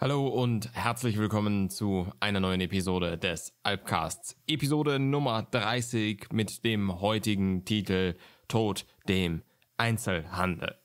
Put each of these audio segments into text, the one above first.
Hallo und herzlich willkommen zu einer neuen Episode des Alpcasts. Episode Nummer 30 mit dem heutigen Titel Tod dem Einzelhandel.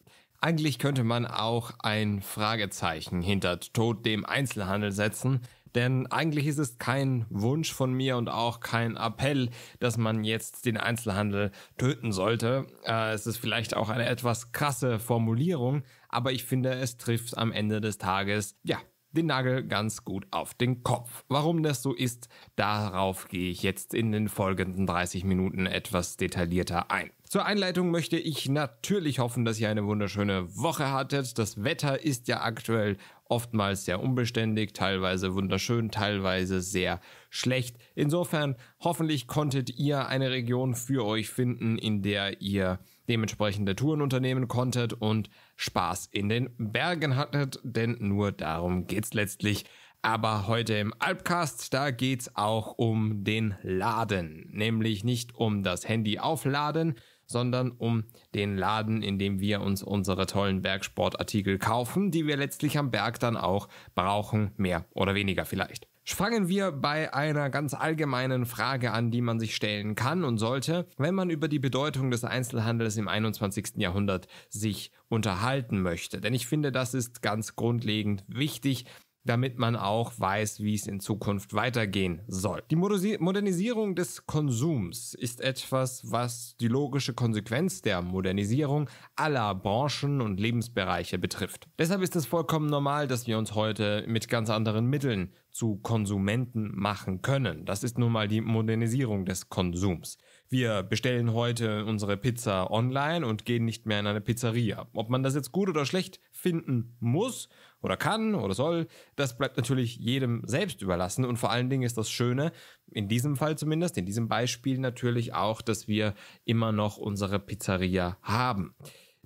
Eigentlich könnte man auch ein Fragezeichen hinter Tod dem Einzelhandel setzen, denn eigentlich ist es kein Wunsch von mir und auch kein Appell, dass man jetzt den Einzelhandel töten sollte. Äh, es ist vielleicht auch eine etwas krasse Formulierung, aber ich finde, es trifft am Ende des Tages, ja, den Nagel ganz gut auf den Kopf. Warum das so ist, darauf gehe ich jetzt in den folgenden 30 Minuten etwas detaillierter ein. Zur Einleitung möchte ich natürlich hoffen, dass ihr eine wunderschöne Woche hattet. Das Wetter ist ja aktuell oftmals sehr unbeständig, teilweise wunderschön, teilweise sehr schlecht. Insofern hoffentlich konntet ihr eine Region für euch finden, in der ihr dementsprechende Touren unternehmen konntet und Spaß in den Bergen hattet, denn nur darum geht's letztlich. Aber heute im Alpcast, da geht's auch um den Laden. Nämlich nicht um das Handy aufladen, sondern um den Laden, in dem wir uns unsere tollen Bergsportartikel kaufen, die wir letztlich am Berg dann auch brauchen, mehr oder weniger vielleicht. Fangen wir bei einer ganz allgemeinen Frage an, die man sich stellen kann und sollte, wenn man über die Bedeutung des Einzelhandels im 21. Jahrhundert sich unterhalten möchte. Denn ich finde, das ist ganz grundlegend wichtig, damit man auch weiß, wie es in Zukunft weitergehen soll. Die Modernisierung des Konsums ist etwas, was die logische Konsequenz der Modernisierung aller Branchen und Lebensbereiche betrifft. Deshalb ist es vollkommen normal, dass wir uns heute mit ganz anderen Mitteln zu Konsumenten machen können. Das ist nun mal die Modernisierung des Konsums. Wir bestellen heute unsere Pizza online und gehen nicht mehr in eine Pizzeria. Ob man das jetzt gut oder schlecht finden muss, oder kann oder soll, das bleibt natürlich jedem selbst überlassen. Und vor allen Dingen ist das Schöne, in diesem Fall zumindest, in diesem Beispiel natürlich auch, dass wir immer noch unsere Pizzeria haben.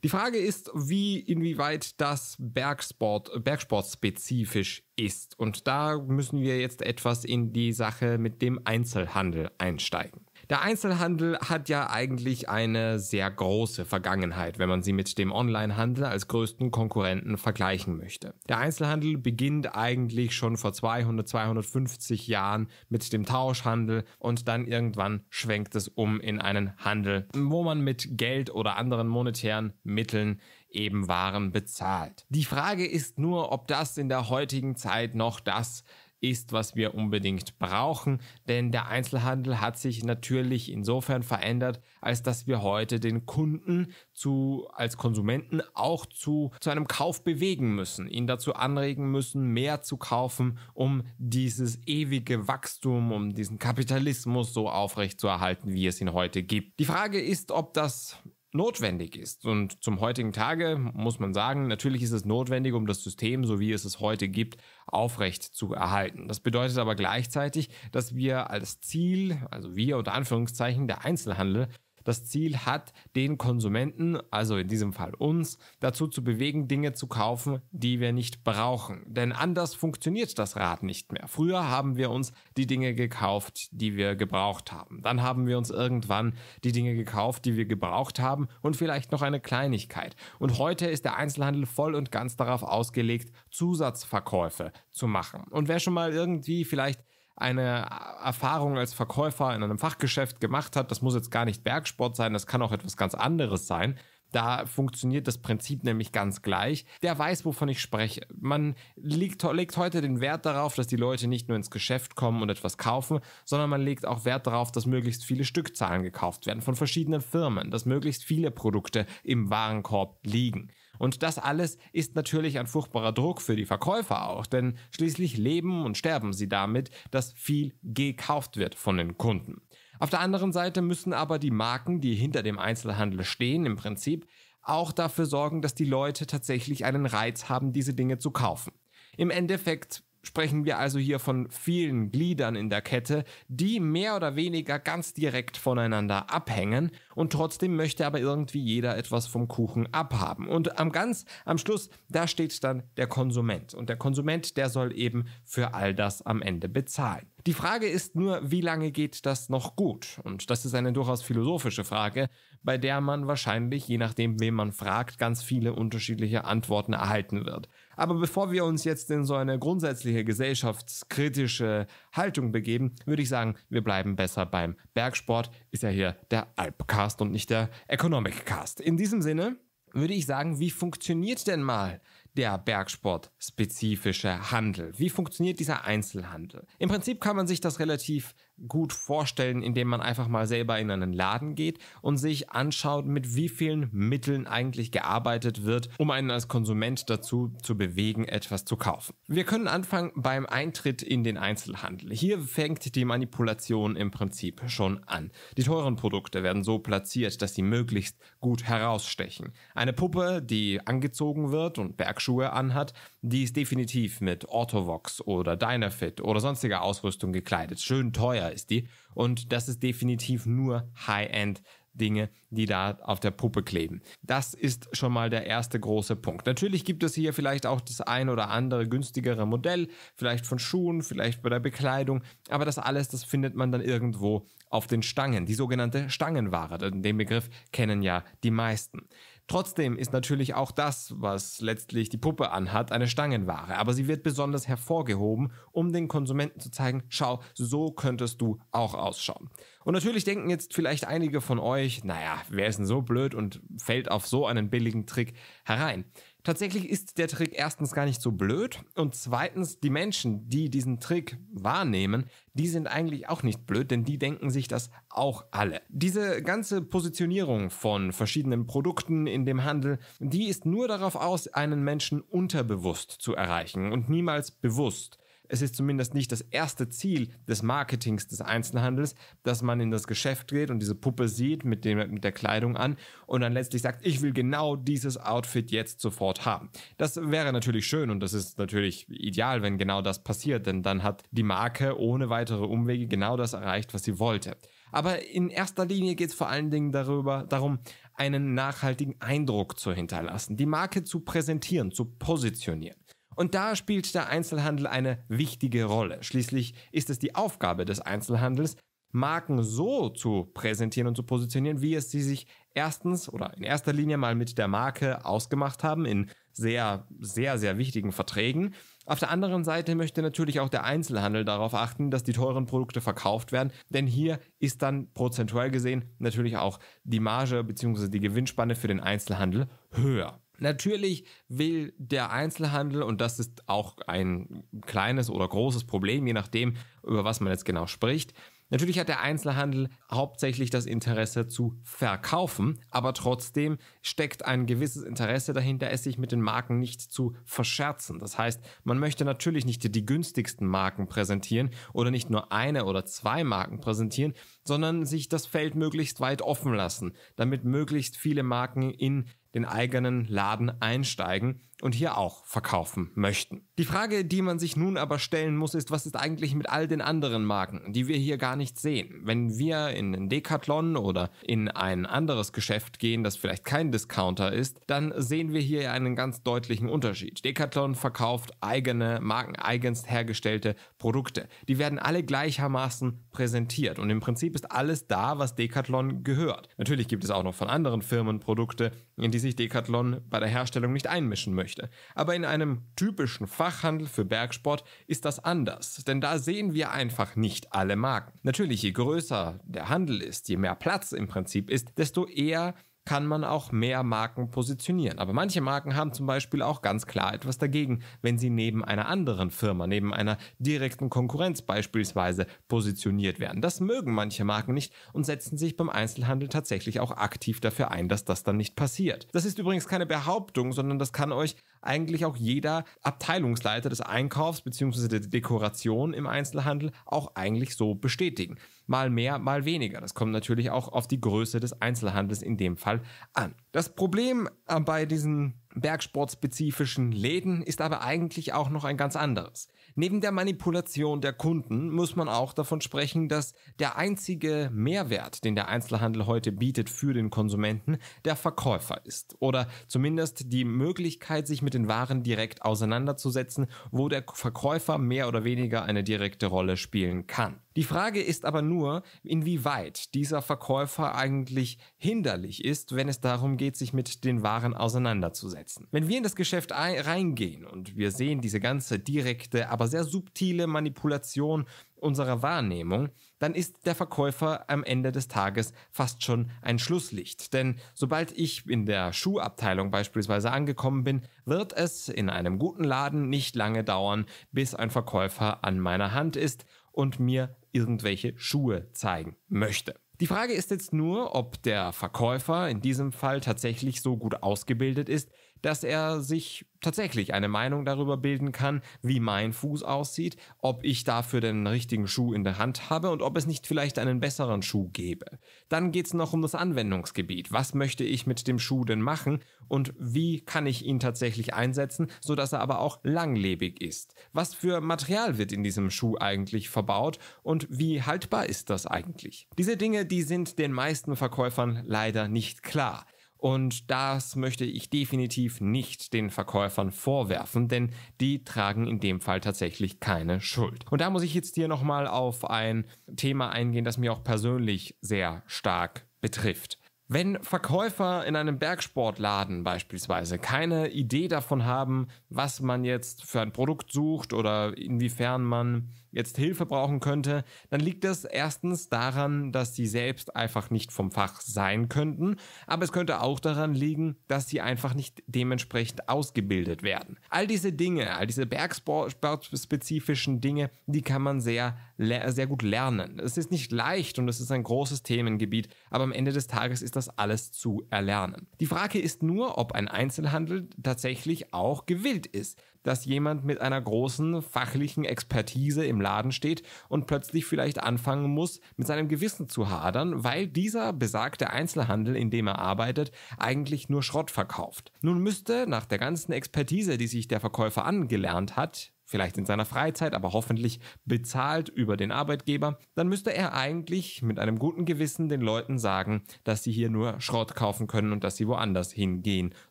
Die Frage ist, wie, inwieweit das Bergsport, Bergsport spezifisch ist. Und da müssen wir jetzt etwas in die Sache mit dem Einzelhandel einsteigen. Der Einzelhandel hat ja eigentlich eine sehr große Vergangenheit, wenn man sie mit dem Onlinehandel als größten Konkurrenten vergleichen möchte. Der Einzelhandel beginnt eigentlich schon vor 200, 250 Jahren mit dem Tauschhandel und dann irgendwann schwenkt es um in einen Handel, wo man mit Geld oder anderen monetären Mitteln eben Waren bezahlt. Die Frage ist nur, ob das in der heutigen Zeit noch das ist, was wir unbedingt brauchen, denn der Einzelhandel hat sich natürlich insofern verändert, als dass wir heute den Kunden zu, als Konsumenten auch zu, zu einem Kauf bewegen müssen, ihn dazu anregen müssen, mehr zu kaufen, um dieses ewige Wachstum, um diesen Kapitalismus so aufrechtzuerhalten, wie es ihn heute gibt. Die Frage ist, ob das notwendig ist. Und zum heutigen Tage muss man sagen, natürlich ist es notwendig, um das System, so wie es es heute gibt, aufrecht zu erhalten. Das bedeutet aber gleichzeitig, dass wir als Ziel, also wir unter Anführungszeichen der Einzelhandel, das Ziel hat, den Konsumenten, also in diesem Fall uns, dazu zu bewegen, Dinge zu kaufen, die wir nicht brauchen. Denn anders funktioniert das Rad nicht mehr. Früher haben wir uns die Dinge gekauft, die wir gebraucht haben. Dann haben wir uns irgendwann die Dinge gekauft, die wir gebraucht haben und vielleicht noch eine Kleinigkeit. Und heute ist der Einzelhandel voll und ganz darauf ausgelegt, Zusatzverkäufe zu machen. Und wer schon mal irgendwie vielleicht eine Erfahrung als Verkäufer in einem Fachgeschäft gemacht hat, das muss jetzt gar nicht Bergsport sein, das kann auch etwas ganz anderes sein. Da funktioniert das Prinzip nämlich ganz gleich. Der weiß, wovon ich spreche. Man legt, legt, heute den Wert darauf, dass die Leute nicht nur ins Geschäft kommen und etwas kaufen, sondern man legt auch Wert darauf, dass möglichst viele Stückzahlen gekauft werden von verschiedenen Firmen, dass möglichst viele Produkte im Warenkorb liegen. Und das alles ist natürlich ein furchtbarer Druck für die Verkäufer auch, denn schließlich leben und sterben sie damit, dass viel gekauft wird von den Kunden. Auf der anderen Seite müssen aber die Marken, die hinter dem Einzelhandel stehen, im Prinzip auch dafür sorgen, dass die Leute tatsächlich einen Reiz haben, diese Dinge zu kaufen. Im Endeffekt sprechen wir also hier von vielen Gliedern in der Kette, die mehr oder weniger ganz direkt voneinander abhängen und trotzdem möchte aber irgendwie jeder etwas vom Kuchen abhaben. Und am ganz am Schluss, da steht dann der Konsument und der Konsument, der soll eben für all das am Ende bezahlen. Die Frage ist nur, wie lange geht das noch gut? Und das ist eine durchaus philosophische Frage, bei der man wahrscheinlich, je nachdem, wen man fragt, ganz viele unterschiedliche Antworten erhalten wird. Aber bevor wir uns jetzt in so eine grundsätzliche gesellschaftskritische Haltung begeben, würde ich sagen, wir bleiben besser beim Bergsport. Ist ja hier der Alpcast und nicht der Economic Cast. In diesem Sinne würde ich sagen, wie funktioniert denn mal der Bergsport spezifische Handel. Wie funktioniert dieser Einzelhandel? Im Prinzip kann man sich das relativ gut vorstellen, indem man einfach mal selber in einen Laden geht und sich anschaut, mit wie vielen Mitteln eigentlich gearbeitet wird, um einen als Konsument dazu zu bewegen, etwas zu kaufen. Wir können anfangen beim Eintritt in den Einzelhandel. Hier fängt die Manipulation im Prinzip schon an. Die teuren Produkte werden so platziert, dass sie möglichst gut herausstechen. Eine Puppe, die angezogen wird und Bergsport Schuhe anhat, die ist definitiv mit Orthovox oder Dynafit oder sonstiger Ausrüstung gekleidet. Schön teuer ist die. Und das ist definitiv nur High-End Dinge, die da auf der Puppe kleben. Das ist schon mal der erste große Punkt. Natürlich gibt es hier vielleicht auch das ein oder andere günstigere Modell, vielleicht von Schuhen, vielleicht bei der Bekleidung, aber das alles, das findet man dann irgendwo auf den Stangen, die sogenannte Stangenware. Den Begriff kennen ja die meisten. Trotzdem ist natürlich auch das, was letztlich die Puppe anhat, eine Stangenware, aber sie wird besonders hervorgehoben, um den Konsumenten zu zeigen, schau, so könntest du auch ausschauen. Und natürlich denken jetzt vielleicht einige von euch, naja, wer ist denn so blöd und fällt auf so einen billigen Trick herein? Tatsächlich ist der Trick erstens gar nicht so blöd und zweitens die Menschen, die diesen Trick wahrnehmen, die sind eigentlich auch nicht blöd, denn die denken sich das auch alle. Diese ganze Positionierung von verschiedenen Produkten in dem Handel, die ist nur darauf aus, einen Menschen unterbewusst zu erreichen und niemals bewusst es ist zumindest nicht das erste Ziel des Marketings des Einzelhandels, dass man in das Geschäft geht und diese Puppe sieht mit, dem, mit der Kleidung an und dann letztlich sagt, ich will genau dieses Outfit jetzt sofort haben. Das wäre natürlich schön und das ist natürlich ideal, wenn genau das passiert, denn dann hat die Marke ohne weitere Umwege genau das erreicht, was sie wollte. Aber in erster Linie geht es vor allen Dingen darüber, darum, einen nachhaltigen Eindruck zu hinterlassen, die Marke zu präsentieren, zu positionieren. Und da spielt der Einzelhandel eine wichtige Rolle. Schließlich ist es die Aufgabe des Einzelhandels, Marken so zu präsentieren und zu positionieren, wie es sie sich erstens oder in erster Linie mal mit der Marke ausgemacht haben, in sehr, sehr, sehr wichtigen Verträgen. Auf der anderen Seite möchte natürlich auch der Einzelhandel darauf achten, dass die teuren Produkte verkauft werden, denn hier ist dann prozentuell gesehen natürlich auch die Marge bzw. die Gewinnspanne für den Einzelhandel höher. Natürlich will der Einzelhandel, und das ist auch ein kleines oder großes Problem, je nachdem, über was man jetzt genau spricht, Natürlich hat der Einzelhandel hauptsächlich das Interesse zu verkaufen, aber trotzdem steckt ein gewisses Interesse dahinter, es sich mit den Marken nicht zu verscherzen. Das heißt, man möchte natürlich nicht die günstigsten Marken präsentieren oder nicht nur eine oder zwei Marken präsentieren, sondern sich das Feld möglichst weit offen lassen, damit möglichst viele Marken in den eigenen Laden einsteigen und hier auch verkaufen möchten. Die Frage, die man sich nun aber stellen muss, ist, was ist eigentlich mit all den anderen Marken, die wir hier gar nicht sehen? Wenn wir in den Decathlon oder in ein anderes Geschäft gehen, das vielleicht kein Discounter ist, dann sehen wir hier einen ganz deutlichen Unterschied. Decathlon verkauft eigene Marken, eigens hergestellte Produkte. Die werden alle gleichermaßen präsentiert und im Prinzip ist alles da, was Decathlon gehört. Natürlich gibt es auch noch von anderen Firmen Produkte, in die sich Decathlon bei der Herstellung nicht einmischen möchte möchte. Aber in einem typischen Fachhandel für Bergsport ist das anders, denn da sehen wir einfach nicht alle Marken. Natürlich, je größer der Handel ist, je mehr Platz im Prinzip ist, desto eher kann man auch mehr Marken positionieren. Aber manche Marken haben zum Beispiel auch ganz klar etwas dagegen, wenn sie neben einer anderen Firma, neben einer direkten Konkurrenz beispielsweise positioniert werden. Das mögen manche Marken nicht und setzen sich beim Einzelhandel tatsächlich auch aktiv dafür ein, dass das dann nicht passiert. Das ist übrigens keine Behauptung, sondern das kann euch eigentlich auch jeder Abteilungsleiter des Einkaufs bzw. der Dekoration im Einzelhandel auch eigentlich so bestätigen mal mehr, mal weniger. Das kommt natürlich auch auf die Größe des Einzelhandels in dem Fall an. Das Problem äh, bei diesen bergsportspezifischen Läden ist aber eigentlich auch noch ein ganz anderes. Neben der Manipulation der Kunden muss man auch davon sprechen, dass der einzige Mehrwert, den der Einzelhandel heute bietet für den Konsumenten, der Verkäufer ist. Oder zumindest die Möglichkeit, sich mit den Waren direkt auseinanderzusetzen, wo der Verkäufer mehr oder weniger eine direkte Rolle spielen kann. Die Frage ist aber nur, inwieweit dieser Verkäufer eigentlich hinderlich ist, wenn es darum geht, sich mit den Waren auseinanderzusetzen. Wenn wir in das Geschäft reingehen und wir sehen diese ganze direkte, aber aber sehr subtile Manipulation unserer Wahrnehmung, dann ist der Verkäufer am Ende des Tages fast schon ein Schlusslicht. Denn sobald ich in der Schuhabteilung beispielsweise angekommen bin, wird es in einem guten Laden nicht lange dauern, bis ein Verkäufer an meiner Hand ist und mir irgendwelche Schuhe zeigen möchte. Die Frage ist jetzt nur, ob der Verkäufer in diesem Fall tatsächlich so gut ausgebildet ist, dass er sich tatsächlich eine Meinung darüber bilden kann, wie mein Fuß aussieht, ob ich dafür den richtigen Schuh in der Hand habe und ob es nicht vielleicht einen besseren Schuh gäbe. Dann geht es noch um das Anwendungsgebiet. Was möchte ich mit dem Schuh denn machen und wie kann ich ihn tatsächlich einsetzen, sodass er aber auch langlebig ist? Was für Material wird in diesem Schuh eigentlich verbaut und wie haltbar ist das eigentlich? Diese Dinge, die sind den meisten Verkäufern leider nicht klar. Und das möchte ich definitiv nicht den Verkäufern vorwerfen, denn die tragen in dem Fall tatsächlich keine Schuld. Und da muss ich jetzt hier nochmal auf ein Thema eingehen, das mir auch persönlich sehr stark betrifft. Wenn Verkäufer in einem Bergsportladen beispielsweise keine Idee davon haben, was man jetzt für ein Produkt sucht oder inwiefern man jetzt Hilfe brauchen könnte, dann liegt das erstens daran, dass sie selbst einfach nicht vom Fach sein könnten, aber es könnte auch daran liegen, dass sie einfach nicht dementsprechend ausgebildet werden. All diese Dinge, all diese bergsportspezifischen Dinge, die kann man sehr, sehr gut lernen. Es ist nicht leicht und es ist ein großes Themengebiet, aber am Ende des Tages ist das alles zu erlernen. Die Frage ist nur, ob ein Einzelhandel tatsächlich auch gewillt ist dass jemand mit einer großen fachlichen Expertise im Laden steht und plötzlich vielleicht anfangen muss, mit seinem Gewissen zu hadern, weil dieser besagte Einzelhandel, in dem er arbeitet, eigentlich nur Schrott verkauft. Nun müsste nach der ganzen Expertise, die sich der Verkäufer angelernt hat, vielleicht in seiner Freizeit, aber hoffentlich bezahlt über den Arbeitgeber, dann müsste er eigentlich mit einem guten Gewissen den Leuten sagen, dass sie hier nur Schrott kaufen können und dass sie woanders hingehen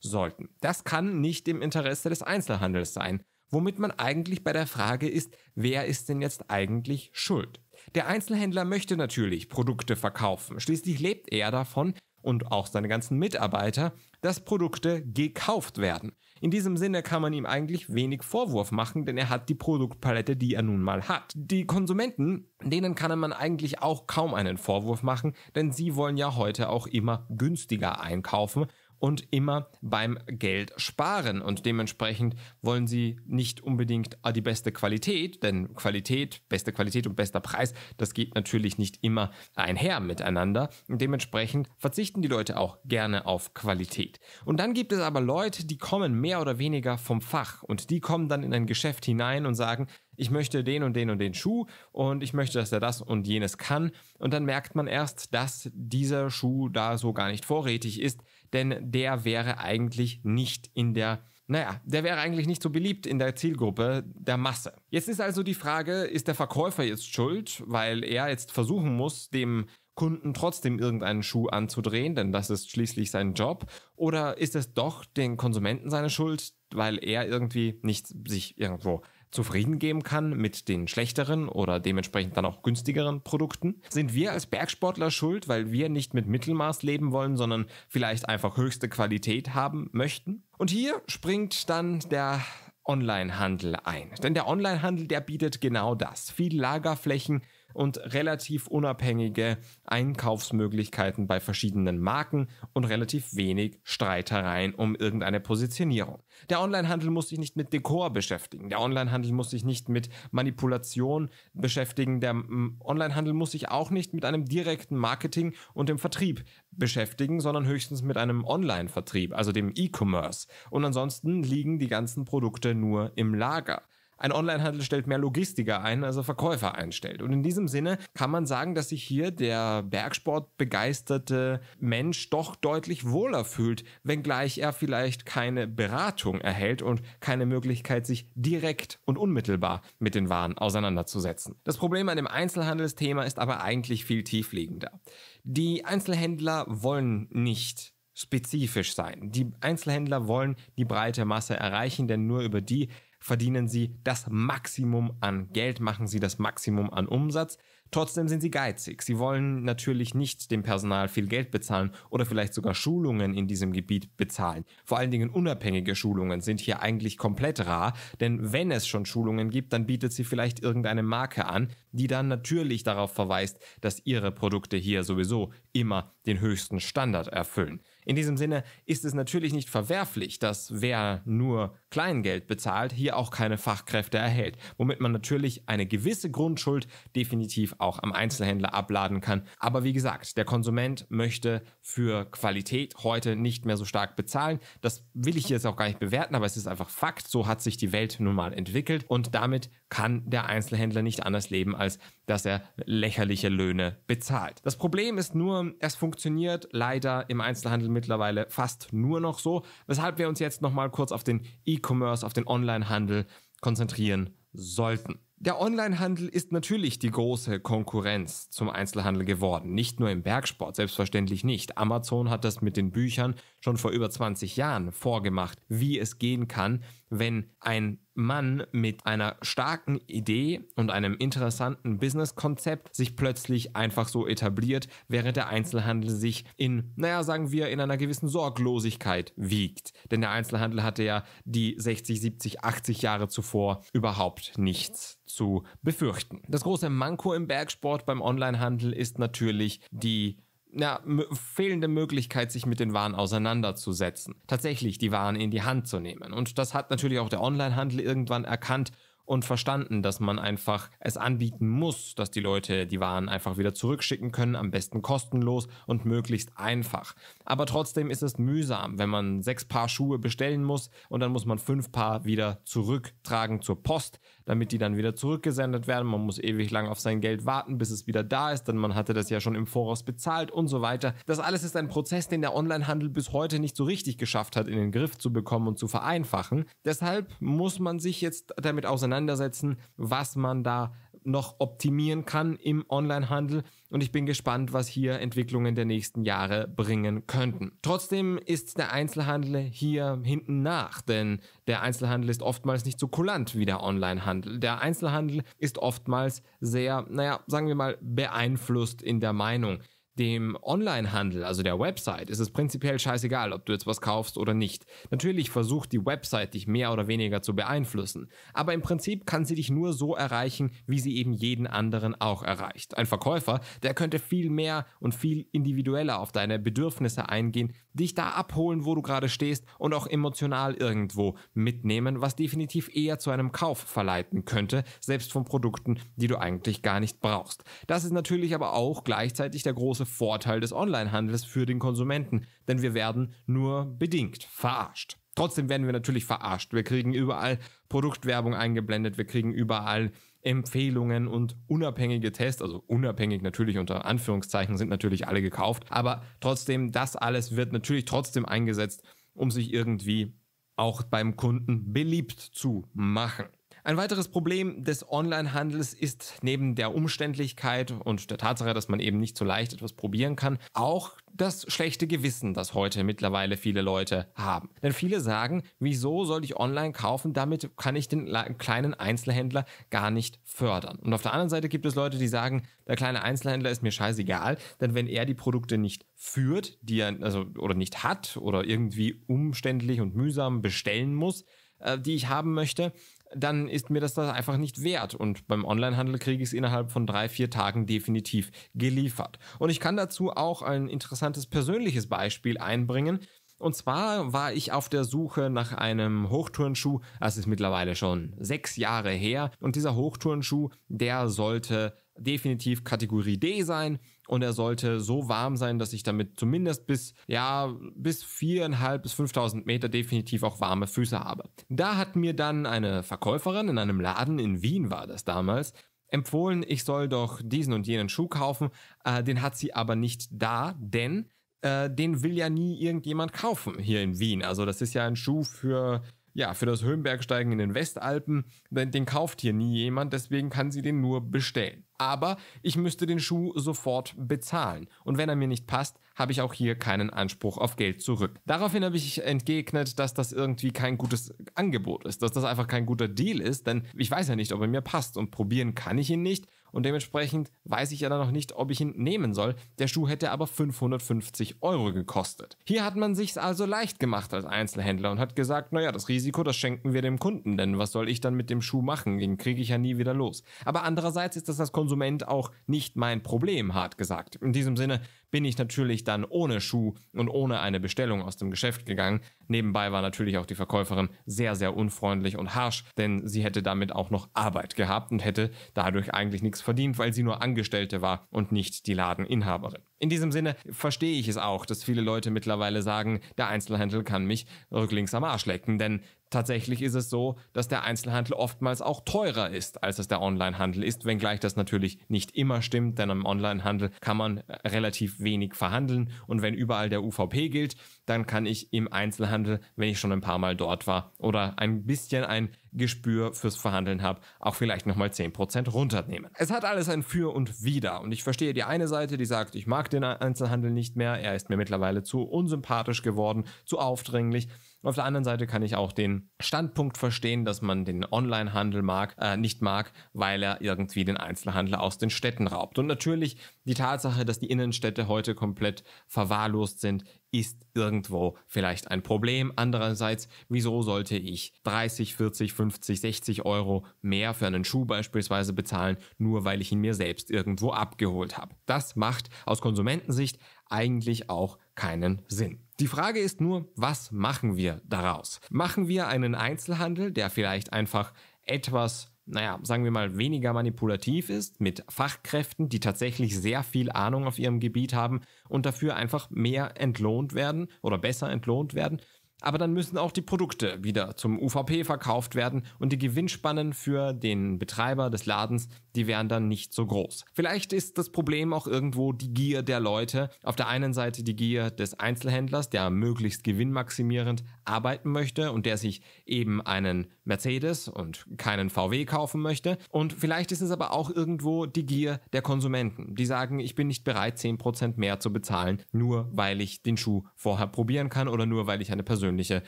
sollten. Das kann nicht im Interesse des Einzelhandels sein. Womit man eigentlich bei der Frage ist, wer ist denn jetzt eigentlich schuld? Der Einzelhändler möchte natürlich Produkte verkaufen. Schließlich lebt er davon, und auch seine ganzen Mitarbeiter, dass Produkte gekauft werden. In diesem Sinne kann man ihm eigentlich wenig Vorwurf machen, denn er hat die Produktpalette, die er nun mal hat. Die Konsumenten, denen kann man eigentlich auch kaum einen Vorwurf machen, denn sie wollen ja heute auch immer günstiger einkaufen und immer beim Geld sparen. Und dementsprechend wollen sie nicht unbedingt ah, die beste Qualität, denn Qualität, beste Qualität und bester Preis, das geht natürlich nicht immer einher miteinander. Und dementsprechend verzichten die Leute auch gerne auf Qualität. Und dann gibt es aber Leute, die kommen mehr oder weniger vom Fach und die kommen dann in ein Geschäft hinein und sagen, ich möchte den und den und den Schuh und ich möchte, dass er das und jenes kann. Und dann merkt man erst, dass dieser Schuh da so gar nicht vorrätig ist, denn der wäre eigentlich nicht in der naja, der wäre eigentlich nicht so beliebt in der Zielgruppe der Masse. Jetzt ist also die Frage, ist der Verkäufer jetzt schuld, weil er jetzt versuchen muss, dem Kunden trotzdem irgendeinen Schuh anzudrehen, denn das ist schließlich sein Job? Oder ist es doch den Konsumenten seine Schuld, weil er irgendwie nicht sich irgendwo zufrieden geben kann mit den schlechteren oder dementsprechend dann auch günstigeren Produkten? Sind wir als Bergsportler schuld, weil wir nicht mit Mittelmaß leben wollen, sondern vielleicht einfach höchste Qualität haben möchten? Und hier springt dann der Onlinehandel ein. Denn der Onlinehandel, der bietet genau das. Viel Lagerflächen, und relativ unabhängige Einkaufsmöglichkeiten bei verschiedenen Marken und relativ wenig Streitereien um irgendeine Positionierung. Der Onlinehandel muss sich nicht mit Dekor beschäftigen, der Onlinehandel muss sich nicht mit Manipulation beschäftigen, der mm, Onlinehandel muss sich auch nicht mit einem direkten Marketing und dem Vertrieb beschäftigen, sondern höchstens mit einem Online-Vertrieb, also dem E-Commerce. Und ansonsten liegen die ganzen Produkte nur im Lager. Ein Onlinehandel stellt mehr Logistiker ein, also Verkäufer einstellt. Und in diesem Sinne kann man sagen, dass sich hier der Bergsportbegeisterte Mensch doch deutlich wohler fühlt, wenngleich er vielleicht keine Beratung erhält und keine Möglichkeit, sich direkt und unmittelbar mit den Waren auseinanderzusetzen. Das Problem an dem Einzelhandelsthema ist aber eigentlich viel tiefliegender. Die Einzelhändler wollen nicht spezifisch sein. Die Einzelhändler wollen die breite Masse erreichen, denn nur über die verdienen sie das Maximum an Geld, machen sie das Maximum an Umsatz. Trotzdem sind sie geizig. Sie wollen natürlich nicht dem Personal viel Geld bezahlen oder vielleicht sogar Schulungen in diesem Gebiet bezahlen. Vor allen Dingen unabhängige Schulungen sind hier eigentlich komplett rar, denn wenn es schon Schulungen gibt, dann bietet sie vielleicht irgendeine Marke an, die dann natürlich darauf verweist, dass ihre Produkte hier sowieso immer den höchsten Standard erfüllen. In diesem Sinne ist es natürlich nicht verwerflich, dass wer nur Kleingeld bezahlt, hier auch keine Fachkräfte erhält, womit man natürlich eine gewisse Grundschuld definitiv auch am Einzelhändler abladen kann. Aber wie gesagt, der Konsument möchte für Qualität heute nicht mehr so stark bezahlen. Das will ich jetzt auch gar nicht bewerten, aber es ist einfach Fakt, so hat sich die Welt nun mal entwickelt und damit kann der Einzelhändler nicht anders leben, als dass er lächerliche Löhne bezahlt. Das Problem ist nur, es funktioniert leider im Einzelhandel mittlerweile fast nur noch so, weshalb wir uns jetzt nochmal kurz auf den E-Commerce E-Commerce, auf den Online-Handel konzentrieren sollten. Der Onlinehandel ist natürlich die große Konkurrenz zum Einzelhandel geworden. Nicht nur im Bergsport, selbstverständlich nicht. Amazon hat das mit den Büchern schon vor über 20 Jahren vorgemacht, wie es gehen kann, wenn ein Mann mit einer starken Idee und einem interessanten Businesskonzept sich plötzlich einfach so etabliert, während der Einzelhandel sich in, naja, sagen wir, in einer gewissen Sorglosigkeit wiegt. Denn der Einzelhandel hatte ja die 60, 70, 80 Jahre zuvor überhaupt nichts zu befürchten. Das große Manko im Bergsport beim Onlinehandel ist natürlich die ja, fehlende Möglichkeit, sich mit den Waren auseinanderzusetzen, tatsächlich die Waren in die Hand zu nehmen. Und das hat natürlich auch der Onlinehandel irgendwann erkannt und verstanden, dass man einfach es anbieten muss, dass die Leute die Waren einfach wieder zurückschicken können, am besten kostenlos und möglichst einfach. Aber trotzdem ist es mühsam, wenn man sechs Paar Schuhe bestellen muss und dann muss man fünf Paar wieder zurücktragen zur Post damit die dann wieder zurückgesendet werden. Man muss ewig lang auf sein Geld warten, bis es wieder da ist, denn man hatte das ja schon im Voraus bezahlt und so weiter. Das alles ist ein Prozess, den der Onlinehandel bis heute nicht so richtig geschafft hat, in den Griff zu bekommen und zu vereinfachen. Deshalb muss man sich jetzt damit auseinandersetzen, was man da noch optimieren kann im Onlinehandel und ich bin gespannt, was hier Entwicklungen der nächsten Jahre bringen könnten. Trotzdem ist der Einzelhandel hier hinten nach, denn der Einzelhandel ist oftmals nicht so kulant wie der Onlinehandel. Der Einzelhandel ist oftmals sehr, naja, sagen wir mal, beeinflusst in der Meinung dem Onlinehandel, also der Website, ist es prinzipiell scheißegal, ob du jetzt was kaufst oder nicht. Natürlich versucht die Website dich mehr oder weniger zu beeinflussen, aber im Prinzip kann sie dich nur so erreichen, wie sie eben jeden anderen auch erreicht. Ein Verkäufer, der könnte viel mehr und viel individueller auf deine Bedürfnisse eingehen, dich da abholen, wo du gerade stehst und auch emotional irgendwo mitnehmen, was definitiv eher zu einem Kauf verleiten könnte, selbst von Produkten, die du eigentlich gar nicht brauchst. Das ist natürlich aber auch gleichzeitig der große große Vorteil des Onlinehandels für den Konsumenten, denn wir werden nur bedingt verarscht. Trotzdem werden wir natürlich verarscht. Wir kriegen überall Produktwerbung eingeblendet, wir kriegen überall Empfehlungen und unabhängige Tests, also unabhängig natürlich unter Anführungszeichen sind natürlich alle gekauft, aber trotzdem, das alles wird natürlich trotzdem eingesetzt, um sich irgendwie auch beim Kunden beliebt zu machen. Ein weiteres Problem des Onlinehandels ist neben der Umständlichkeit und der Tatsache, dass man eben nicht so leicht etwas probieren kann, auch das schlechte Gewissen, das heute mittlerweile viele Leute haben. Denn viele sagen, wieso soll ich online kaufen? Damit kann ich den kleinen Einzelhändler gar nicht fördern. Und auf der anderen Seite gibt es Leute, die sagen, der kleine Einzelhändler ist mir scheißegal, denn wenn er die Produkte nicht führt, die er also oder nicht hat oder irgendwie umständlich und mühsam bestellen muss, äh, die ich haben möchte, dann ist mir das da einfach nicht wert. Und beim Onlinehandel kriege ich es innerhalb von drei, vier Tagen definitiv geliefert. Und ich kann dazu auch ein interessantes persönliches Beispiel einbringen. Und zwar war ich auf der Suche nach einem Hochturnschuh. Das ist mittlerweile schon sechs Jahre her. Und dieser Hochturnschuh, der sollte definitiv Kategorie D sein und er sollte so warm sein, dass ich damit zumindest bis, ja, bis 4.500 bis 5.000 Meter definitiv auch warme Füße habe. Da hat mir dann eine Verkäuferin in einem Laden in Wien war das damals, empfohlen, ich soll doch diesen und jenen Schuh kaufen, äh, den hat sie aber nicht da, denn äh, den will ja nie irgendjemand kaufen hier in Wien. Also das ist ja ein Schuh für ja, für das Höhenbergsteigen in den Westalpen, den, den kauft hier nie jemand, deswegen kann sie den nur bestellen aber ich müsste den Schuh sofort bezahlen. Und wenn er mir nicht passt, habe ich auch hier keinen Anspruch auf Geld zurück. Daraufhin habe ich entgegnet, dass das irgendwie kein gutes Angebot ist, dass das einfach kein guter Deal ist, denn ich weiß ja nicht, ob er mir passt und probieren kann ich ihn nicht und dementsprechend weiß ich ja dann noch nicht, ob ich ihn nehmen soll. Der Schuh hätte aber 550 Euro gekostet. Hier hat man sich's also leicht gemacht als Einzelhändler und hat gesagt, naja, das Risiko, das schenken wir dem Kunden, denn was soll ich dann mit dem Schuh machen? Den kriege ich ja nie wieder los. Aber andererseits ist das als Konsument auch nicht mein Problem, hart gesagt. In diesem Sinne bin ich natürlich dann ohne Schuh und ohne eine Bestellung aus dem Geschäft gegangen. Nebenbei war natürlich auch die Verkäuferin sehr, sehr unfreundlich und harsch, denn sie hätte damit auch noch Arbeit gehabt und hätte dadurch eigentlich nichts verdient, weil sie nur Angestellte war und nicht die Ladeninhaberin. In diesem Sinne verstehe ich es auch, dass viele Leute mittlerweile sagen, der Einzelhandel kann mich rücklings am Arsch lecken, denn Tatsächlich ist es so, dass der Einzelhandel oftmals auch teurer ist, als es der Onlinehandel ist, wenngleich das natürlich nicht immer stimmt, denn im Onlinehandel kann man äh, relativ wenig verhandeln und wenn überall der UVP gilt, dann kann ich im Einzelhandel, wenn ich schon ein paar Mal dort war oder ein bisschen ein Gespür fürs Verhandeln habe, auch vielleicht nochmal 10% runternehmen. Es hat alles ein Für und Wider und ich verstehe die eine Seite, die sagt, ich mag den Einzelhandel nicht mehr, er ist mir mittlerweile zu unsympathisch geworden, zu aufdringlich. Und auf der anderen Seite kann ich auch den Standpunkt verstehen, dass man den Onlinehandel mag, äh, nicht mag, weil er irgendwie den Einzelhandel aus den Städten raubt. Und natürlich die Tatsache, dass die Innenstädte heute komplett verwahrlost sind, ist irgendwo vielleicht ein Problem. Andererseits, wieso sollte ich 30, 40, 50, 60 Euro mehr für einen Schuh beispielsweise bezahlen, nur weil ich ihn mir selbst irgendwo abgeholt habe? Das macht aus Konsumentensicht eigentlich auch keinen Sinn. Die Frage ist nur, was machen wir daraus? Machen wir einen Einzelhandel, der vielleicht einfach etwas naja, sagen wir mal, weniger manipulativ ist, mit Fachkräften, die tatsächlich sehr viel Ahnung auf ihrem Gebiet haben und dafür einfach mehr entlohnt werden oder besser entlohnt werden? Aber dann müssen auch die Produkte wieder zum UVP verkauft werden und die Gewinnspannen für den Betreiber des Ladens, die wären dann nicht so groß. Vielleicht ist das Problem auch irgendwo die Gier der Leute. Auf der einen Seite die Gier des Einzelhändlers, der möglichst gewinnmaximierend arbeiten möchte und der sich eben einen Mercedes und keinen VW kaufen möchte. Und vielleicht ist es aber auch irgendwo die Gier der Konsumenten, die sagen, ich bin nicht bereit, 10% mehr zu bezahlen, nur weil ich den Schuh vorher probieren kann oder nur weil ich eine persönliche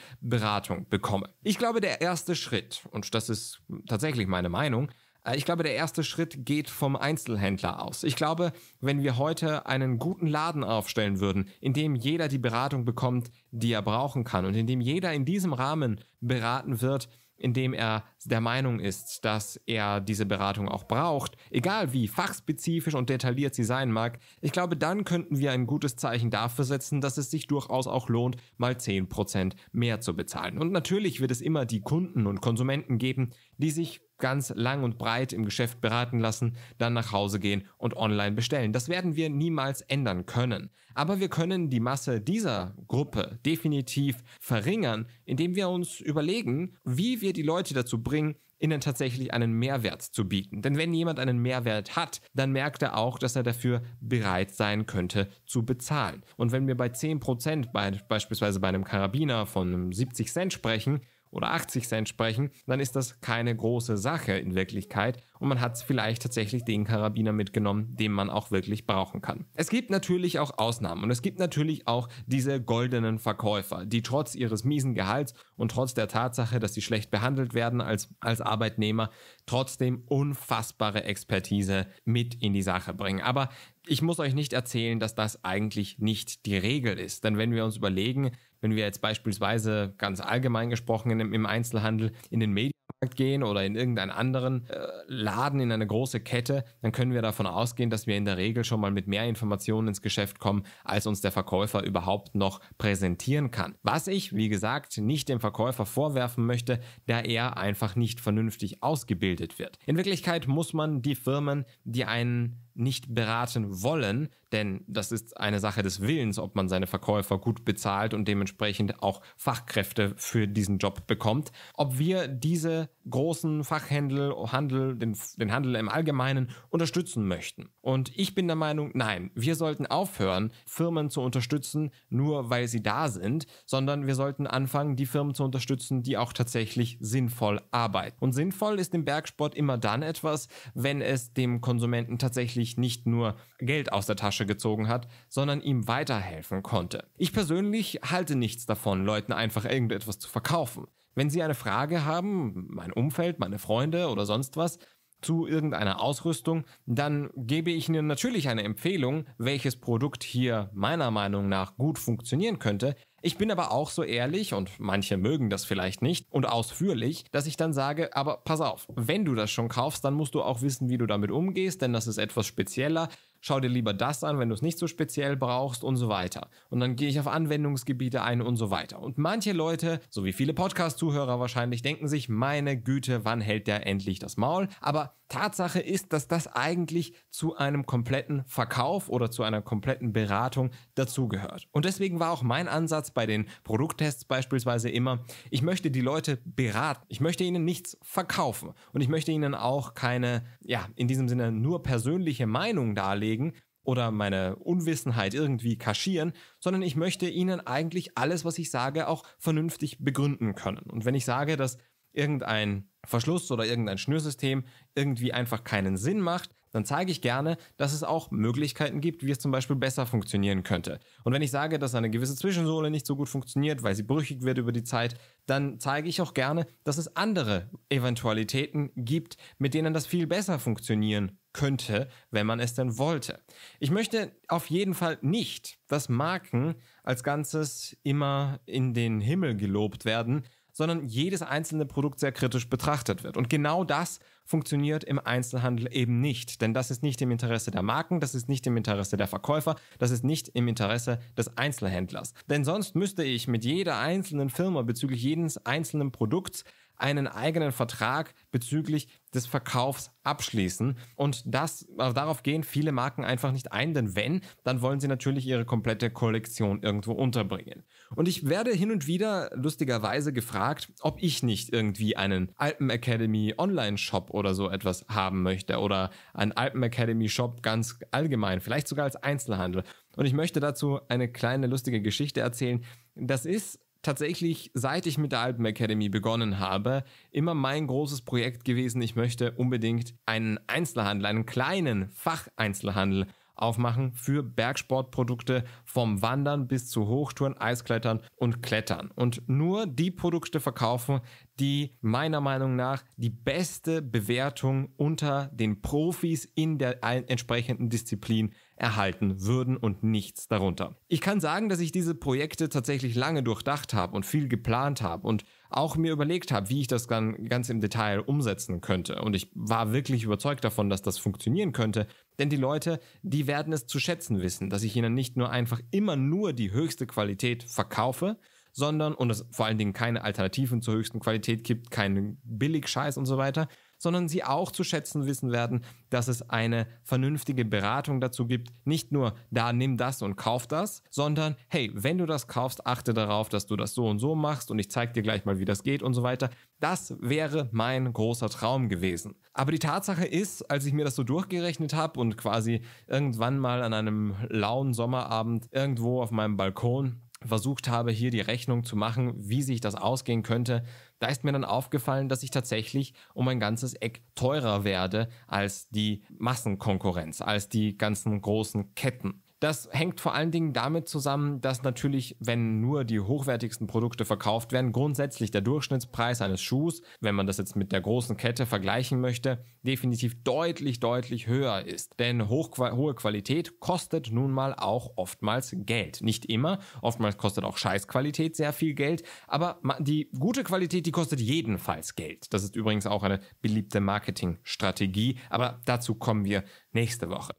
Beratung bekomme. Ich glaube, der erste Schritt, und das ist tatsächlich meine Meinung, äh, ich glaube, der erste Schritt geht vom Einzelhändler aus. Ich glaube, wenn wir heute einen guten Laden aufstellen würden, in dem jeder die Beratung bekommt, die er brauchen kann und in dem jeder in diesem Rahmen beraten wird, indem er der Meinung ist, dass er diese Beratung auch braucht, egal wie fachspezifisch und detailliert sie sein mag, ich glaube, dann könnten wir ein gutes Zeichen dafür setzen, dass es sich durchaus auch lohnt, mal 10% mehr zu bezahlen. Und natürlich wird es immer die Kunden und Konsumenten geben, die sich ganz lang und breit im Geschäft beraten lassen, dann nach Hause gehen und online bestellen. Das werden wir niemals ändern können. Aber wir können die Masse dieser Gruppe definitiv verringern, indem wir uns überlegen, wie wir die Leute dazu bringen, ihnen tatsächlich einen Mehrwert zu bieten. Denn wenn jemand einen Mehrwert hat, dann merkt er auch, dass er dafür bereit sein könnte zu bezahlen. Und wenn wir bei 10% bei, beispielsweise bei einem Karabiner von 70 Cent sprechen, oder 80 Cent sprechen, dann ist das keine große Sache in Wirklichkeit und man hat vielleicht tatsächlich den Karabiner mitgenommen, den man auch wirklich brauchen kann. Es gibt natürlich auch Ausnahmen und es gibt natürlich auch diese goldenen Verkäufer, die trotz ihres miesen Gehalts und trotz der Tatsache, dass sie schlecht behandelt werden als, als Arbeitnehmer, trotzdem unfassbare Expertise mit in die Sache bringen. Aber ich muss euch nicht erzählen, dass das eigentlich nicht die Regel ist. Denn wenn wir uns überlegen, wenn wir jetzt beispielsweise ganz allgemein gesprochen im Einzelhandel in den Medienmarkt gehen oder in irgendeinen anderen äh, Laden in eine große Kette, dann können wir davon ausgehen, dass wir in der Regel schon mal mit mehr Informationen ins Geschäft kommen, als uns der Verkäufer überhaupt noch präsentieren kann. Was ich, wie gesagt, nicht dem Verkäufer vorwerfen möchte, da er einfach nicht vernünftig ausgebildet wird. In Wirklichkeit muss man die Firmen, die einen nicht beraten wollen, denn das ist eine Sache des Willens, ob man seine Verkäufer gut bezahlt und dementsprechend auch Fachkräfte für diesen Job bekommt. Ob wir diese großen Fachhändel, Handel, den, den Handel im Allgemeinen unterstützen möchten. Und ich bin der Meinung, nein, wir sollten aufhören, Firmen zu unterstützen, nur weil sie da sind, sondern wir sollten anfangen, die Firmen zu unterstützen, die auch tatsächlich sinnvoll arbeiten. Und sinnvoll ist im Bergsport immer dann etwas, wenn es dem Konsumenten tatsächlich nicht nur Geld aus der Tasche Tasche gezogen hat, sondern ihm weiterhelfen konnte. Ich persönlich halte nichts davon, Leuten einfach irgendetwas zu verkaufen. Wenn sie eine Frage haben, mein Umfeld, meine Freunde oder sonst was, zu irgendeiner Ausrüstung, dann gebe ich Ihnen natürlich eine Empfehlung, welches Produkt hier meiner Meinung nach gut funktionieren könnte. Ich bin aber auch so ehrlich, und manche mögen das vielleicht nicht, und ausführlich, dass ich dann sage, aber pass auf, wenn du das schon kaufst, dann musst du auch wissen, wie du damit umgehst, denn das ist etwas spezieller Schau dir lieber das an, wenn du es nicht so speziell brauchst und so weiter. Und dann gehe ich auf Anwendungsgebiete ein und so weiter. Und manche Leute, so wie viele Podcast-Zuhörer wahrscheinlich, denken sich, meine Güte, wann hält der endlich das Maul? Aber Tatsache ist, dass das eigentlich zu einem kompletten Verkauf oder zu einer kompletten Beratung dazugehört. Und deswegen war auch mein Ansatz bei den Produkttests beispielsweise immer, ich möchte die Leute beraten. Ich möchte ihnen nichts verkaufen. Und ich möchte ihnen auch keine, ja, in diesem Sinne nur persönliche Meinung darlegen darlegen oder meine Unwissenheit irgendwie kaschieren, sondern ich möchte Ihnen eigentlich alles, was ich sage, auch vernünftig begründen können. Und wenn ich sage, dass irgendein Verschluss oder irgendein Schnürsystem irgendwie einfach keinen Sinn macht, dann zeige ich gerne, dass es auch Möglichkeiten gibt, wie es zum Beispiel besser funktionieren könnte. Und wenn ich sage, dass eine gewisse Zwischensohle nicht so gut funktioniert, weil sie brüchig wird über die Zeit, dann zeige ich auch gerne, dass es andere Eventualitäten gibt, mit denen das viel besser funktionieren könnte, wenn man es denn wollte. Ich möchte auf jeden Fall nicht, dass Marken als Ganzes immer in den Himmel gelobt werden, sondern jedes einzelne Produkt sehr kritisch betrachtet wird. Und genau das funktioniert im Einzelhandel eben nicht. Denn das ist nicht im Interesse der Marken, das ist nicht im Interesse der Verkäufer, das ist nicht im Interesse des Einzelhändlers. Denn sonst müsste ich mit jeder einzelnen Firma bezüglich jedes einzelnen Produkts einen eigenen Vertrag bezüglich des Verkaufs abschließen. Und das, also darauf gehen viele Marken einfach nicht ein, denn wenn, dann wollen sie natürlich ihre komplette Kollektion irgendwo unterbringen. Und ich werde hin und wieder lustigerweise gefragt, ob ich nicht irgendwie einen Alpen Academy Online-Shop oder so etwas haben möchte oder einen Alpen Academy Shop ganz allgemein, vielleicht sogar als Einzelhandel. Und ich möchte dazu eine kleine lustige Geschichte erzählen. Das ist tatsächlich, seit ich mit der Alpen Academy begonnen habe, immer mein großes Projekt gewesen. Ich möchte unbedingt einen Einzelhandel, einen kleinen Facheinzelhandel aufmachen für Bergsportprodukte vom Wandern bis zu Hochtouren, Eisklettern und Klettern und nur die Produkte verkaufen, die meiner Meinung nach die beste Bewertung unter den Profis in der entsprechenden Disziplin erhalten würden und nichts darunter. Ich kann sagen, dass ich diese Projekte tatsächlich lange durchdacht habe und viel geplant habe und auch mir überlegt habe, wie ich das dann ganz im Detail umsetzen könnte. Und ich war wirklich überzeugt davon, dass das funktionieren könnte. Denn die Leute, die werden es zu schätzen wissen, dass ich ihnen nicht nur einfach immer nur die höchste Qualität verkaufe, sondern, und es vor allen Dingen keine Alternativen zur höchsten Qualität gibt, keinen Billigscheiß und so weiter, sondern sie auch zu schätzen wissen werden, dass es eine vernünftige Beratung dazu gibt. Nicht nur, da nimm das und kauf das, sondern, hey, wenn du das kaufst, achte darauf, dass du das so und so machst und ich zeig dir gleich mal, wie das geht und so weiter. Das wäre mein großer Traum gewesen. Aber die Tatsache ist, als ich mir das so durchgerechnet habe und quasi irgendwann mal an einem lauen Sommerabend irgendwo auf meinem Balkon versucht habe, hier die Rechnung zu machen, wie sich das ausgehen könnte, da ist mir dann aufgefallen, dass ich tatsächlich um ein ganzes Eck teurer werde als die Massenkonkurrenz, als die ganzen großen Ketten. Das hängt vor allen Dingen damit zusammen, dass natürlich, wenn nur die hochwertigsten Produkte verkauft werden, grundsätzlich der Durchschnittspreis eines Schuhs, wenn man das jetzt mit der großen Kette vergleichen möchte, definitiv deutlich, deutlich höher ist. Denn hochqu hohe Qualität kostet nun mal auch oftmals Geld. Nicht immer, oftmals kostet auch Scheißqualität sehr viel Geld, aber die gute Qualität, die kostet jedenfalls Geld. Das ist übrigens auch eine beliebte Marketingstrategie, aber dazu kommen wir nächste Woche.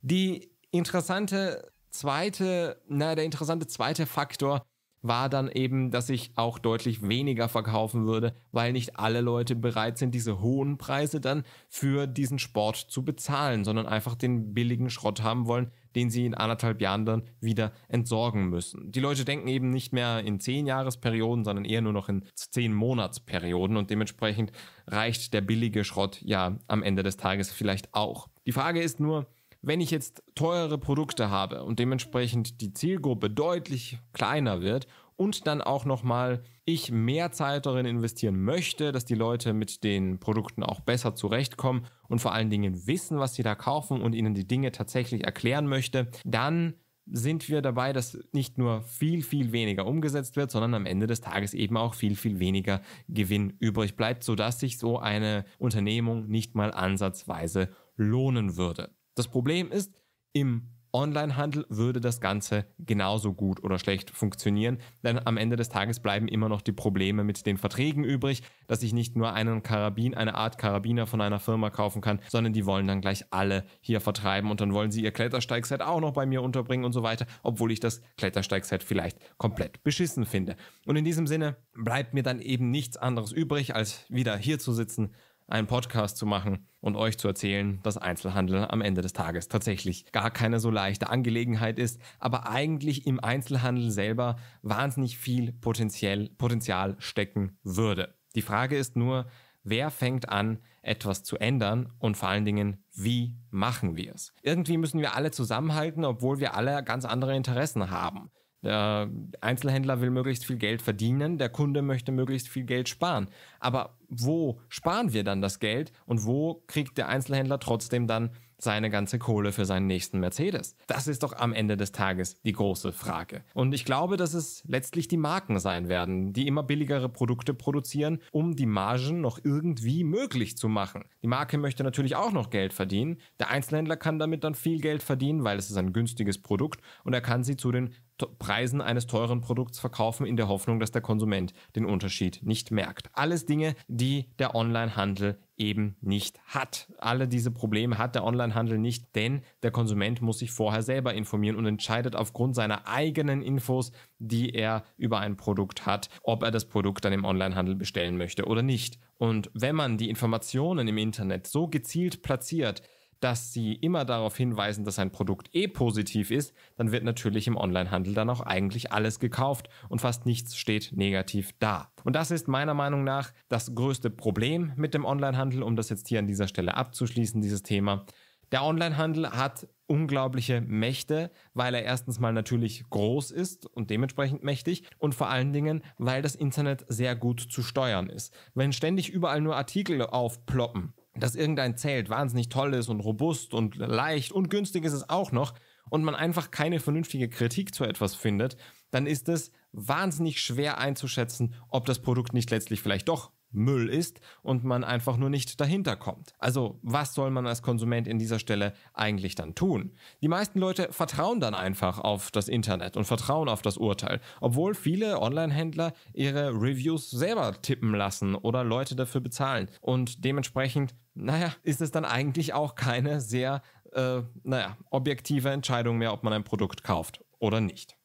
Die Interessante zweite, na, der interessante zweite Faktor war dann eben, dass ich auch deutlich weniger verkaufen würde, weil nicht alle Leute bereit sind, diese hohen Preise dann für diesen Sport zu bezahlen, sondern einfach den billigen Schrott haben wollen, den sie in anderthalb Jahren dann wieder entsorgen müssen. Die Leute denken eben nicht mehr in zehn Jahresperioden, sondern eher nur noch in zehn Monatsperioden und dementsprechend reicht der billige Schrott ja am Ende des Tages vielleicht auch. Die Frage ist nur, wenn ich jetzt teure Produkte habe und dementsprechend die Zielgruppe deutlich kleiner wird und dann auch nochmal ich mehr Zeit darin investieren möchte, dass die Leute mit den Produkten auch besser zurechtkommen und vor allen Dingen wissen, was sie da kaufen und ihnen die Dinge tatsächlich erklären möchte, dann sind wir dabei, dass nicht nur viel, viel weniger umgesetzt wird, sondern am Ende des Tages eben auch viel, viel weniger Gewinn übrig bleibt, sodass sich so eine Unternehmung nicht mal ansatzweise lohnen würde. Das Problem ist, im Onlinehandel würde das Ganze genauso gut oder schlecht funktionieren, denn am Ende des Tages bleiben immer noch die Probleme mit den Verträgen übrig, dass ich nicht nur einen Karabin, eine Art Karabiner von einer Firma kaufen kann, sondern die wollen dann gleich alle hier vertreiben und dann wollen sie ihr Klettersteigset auch noch bei mir unterbringen und so weiter, obwohl ich das Klettersteigset vielleicht komplett beschissen finde. Und in diesem Sinne bleibt mir dann eben nichts anderes übrig, als wieder hier zu sitzen, einen Podcast zu machen und euch zu erzählen, dass Einzelhandel am Ende des Tages tatsächlich gar keine so leichte Angelegenheit ist, aber eigentlich im Einzelhandel selber wahnsinnig viel Potenzial, Potenzial stecken würde. Die Frage ist nur, wer fängt an, etwas zu ändern und vor allen Dingen, wie machen wir es? Irgendwie müssen wir alle zusammenhalten, obwohl wir alle ganz andere Interessen haben. Der Einzelhändler will möglichst viel Geld verdienen, der Kunde möchte möglichst viel Geld sparen. Aber wo sparen wir dann das Geld und wo kriegt der Einzelhändler trotzdem dann seine ganze Kohle für seinen nächsten Mercedes? Das ist doch am Ende des Tages die große Frage. Und ich glaube, dass es letztlich die Marken sein werden, die immer billigere Produkte produzieren, um die Margen noch irgendwie möglich zu machen. Die Marke möchte natürlich auch noch Geld verdienen. Der Einzelhändler kann damit dann viel Geld verdienen, weil es ist ein günstiges Produkt und er kann sie zu den Preisen eines teuren Produkts verkaufen, in der Hoffnung, dass der Konsument den Unterschied nicht merkt. Alles Dinge, die der Onlinehandel eben nicht hat. Alle diese Probleme hat der Onlinehandel nicht, denn der Konsument muss sich vorher selber informieren und entscheidet aufgrund seiner eigenen Infos, die er über ein Produkt hat, ob er das Produkt dann im Onlinehandel bestellen möchte oder nicht. Und wenn man die Informationen im Internet so gezielt platziert, dass sie immer darauf hinweisen, dass ein Produkt eh positiv ist, dann wird natürlich im Onlinehandel dann auch eigentlich alles gekauft und fast nichts steht negativ da. Und das ist meiner Meinung nach das größte Problem mit dem Onlinehandel, um das jetzt hier an dieser Stelle abzuschließen, dieses Thema. Der Onlinehandel hat unglaubliche Mächte, weil er erstens mal natürlich groß ist und dementsprechend mächtig und vor allen Dingen, weil das Internet sehr gut zu steuern ist. Wenn ständig überall nur Artikel aufploppen, dass irgendein Zelt wahnsinnig toll ist und robust und leicht und günstig ist es auch noch und man einfach keine vernünftige Kritik zu etwas findet, dann ist es wahnsinnig schwer einzuschätzen, ob das Produkt nicht letztlich vielleicht doch Müll ist und man einfach nur nicht dahinter kommt. Also was soll man als Konsument in dieser Stelle eigentlich dann tun? Die meisten Leute vertrauen dann einfach auf das Internet und vertrauen auf das Urteil, obwohl viele Online-Händler ihre Reviews selber tippen lassen oder Leute dafür bezahlen. Und dementsprechend, naja, ist es dann eigentlich auch keine sehr, äh, naja, objektive Entscheidung mehr, ob man ein Produkt kauft oder nicht.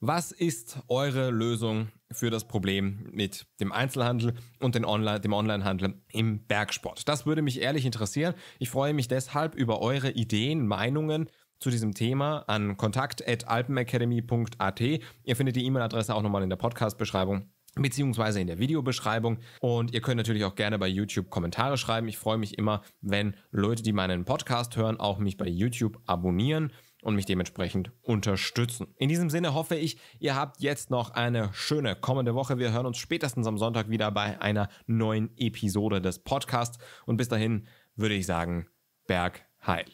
Was ist eure Lösung für das Problem mit dem Einzelhandel und den Online, dem Onlinehandel im Bergsport. Das würde mich ehrlich interessieren. Ich freue mich deshalb über eure Ideen, Meinungen zu diesem Thema an kontakt.alpenacademy.at. Ihr findet die E-Mail-Adresse auch nochmal in der Podcast-Beschreibung beziehungsweise in der Videobeschreibung. Und ihr könnt natürlich auch gerne bei YouTube Kommentare schreiben. Ich freue mich immer, wenn Leute, die meinen Podcast hören, auch mich bei YouTube abonnieren und mich dementsprechend unterstützen. In diesem Sinne hoffe ich, ihr habt jetzt noch eine schöne kommende Woche. Wir hören uns spätestens am Sonntag wieder bei einer neuen Episode des Podcasts. Und bis dahin würde ich sagen, Berg heil.